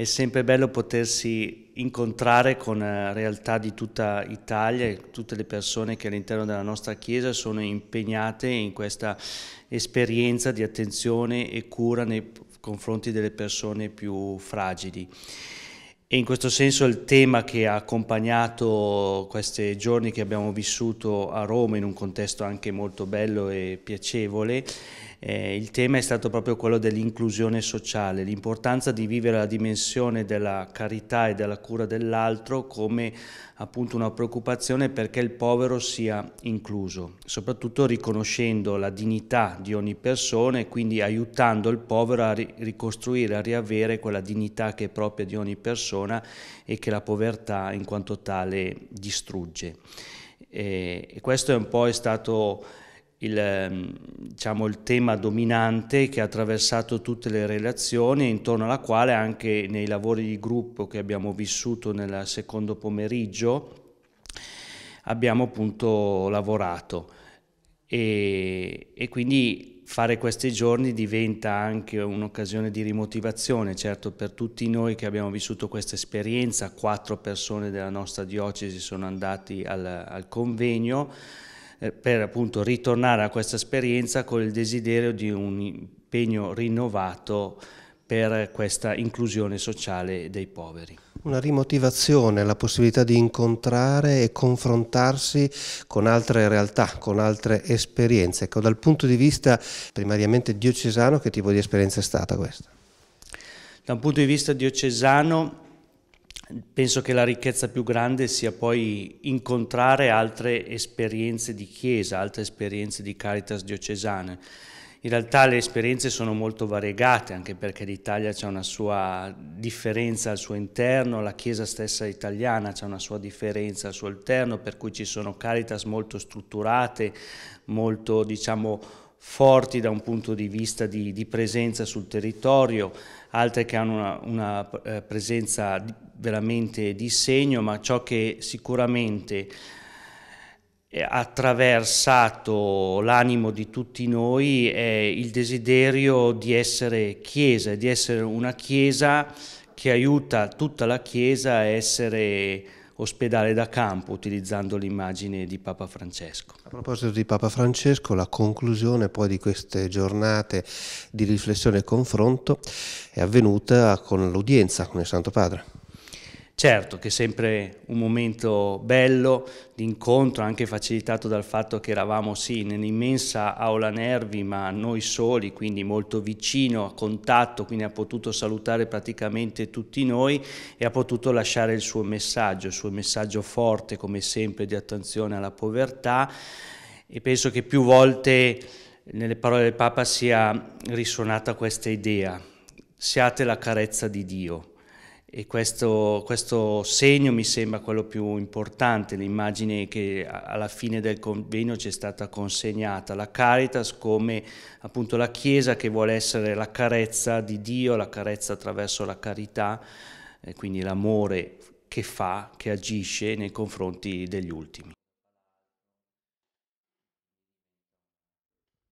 è sempre bello potersi incontrare con eh, realtà di tutta Italia e tutte le persone che all'interno della nostra Chiesa sono impegnate in questa esperienza di attenzione e cura nei confronti delle persone più fragili. E in questo senso il tema che ha accompagnato questi giorni che abbiamo vissuto a Roma in un contesto anche molto bello e piacevole eh, il tema è stato proprio quello dell'inclusione sociale, l'importanza di vivere la dimensione della carità e della cura dell'altro come appunto una preoccupazione perché il povero sia incluso, soprattutto riconoscendo la dignità di ogni persona e quindi aiutando il povero a ricostruire, a riavere quella dignità che è propria di ogni persona e che la povertà in quanto tale distrugge. Eh, e questo è un po' è stato il, ehm, diciamo, il, tema dominante che ha attraversato tutte le relazioni e intorno alla quale anche nei lavori di gruppo che abbiamo vissuto nel secondo pomeriggio abbiamo appunto lavorato e, e quindi fare questi giorni diventa anche un'occasione di rimotivazione, certo per tutti noi che abbiamo vissuto questa esperienza, quattro persone della nostra diocesi sono andati al, al convegno, eh, per appunto ritornare a questa esperienza con il desiderio di un impegno rinnovato per questa inclusione sociale dei poveri. Una rimotivazione, la possibilità di incontrare e confrontarsi con altre realtà, con altre esperienze. Ecco, dal punto di vista primariamente diocesano, che tipo di esperienza è stata questa? Da un punto di vista diocesano Penso che la ricchezza più grande sia poi incontrare altre esperienze di chiesa, altre esperienze di caritas diocesane. In realtà le esperienze sono molto variegate, anche perché l'Italia c'è una sua differenza al suo interno, la Chiesa stessa italiana c'è una sua differenza al suo interno, per cui ci sono caritas molto strutturate, molto diciamo forti da un punto di vista di, di presenza sul territorio, altre che hanno una, una eh, presenza veramente di segno, ma ciò che sicuramente eh, ha attraversato l'animo di tutti noi è il desiderio di essere Chiesa, di essere una Chiesa che aiuta tutta la Chiesa a essere ospedale da campo utilizzando l'immagine di Papa Francesco. A proposito di Papa Francesco, la conclusione poi di queste giornate di riflessione e confronto è avvenuta con l'udienza con il Santo Padre. Certo che è sempre un momento bello di incontro, anche facilitato dal fatto che eravamo sì in aula nervi, ma noi soli, quindi molto vicino, a contatto, quindi ha potuto salutare praticamente tutti noi e ha potuto lasciare il suo messaggio, il suo messaggio forte come sempre di attenzione alla povertà e penso che più volte nelle parole del Papa sia risuonata questa idea, siate la carezza di Dio e questo, questo, segno mi sembra quello più importante, l'immagine che alla fine del convegno ci è stata consegnata, la Caritas come appunto la Chiesa che vuole essere la carezza di Dio, la carezza attraverso la carità, quindi l'amore che fa, che agisce nei confronti degli ultimi.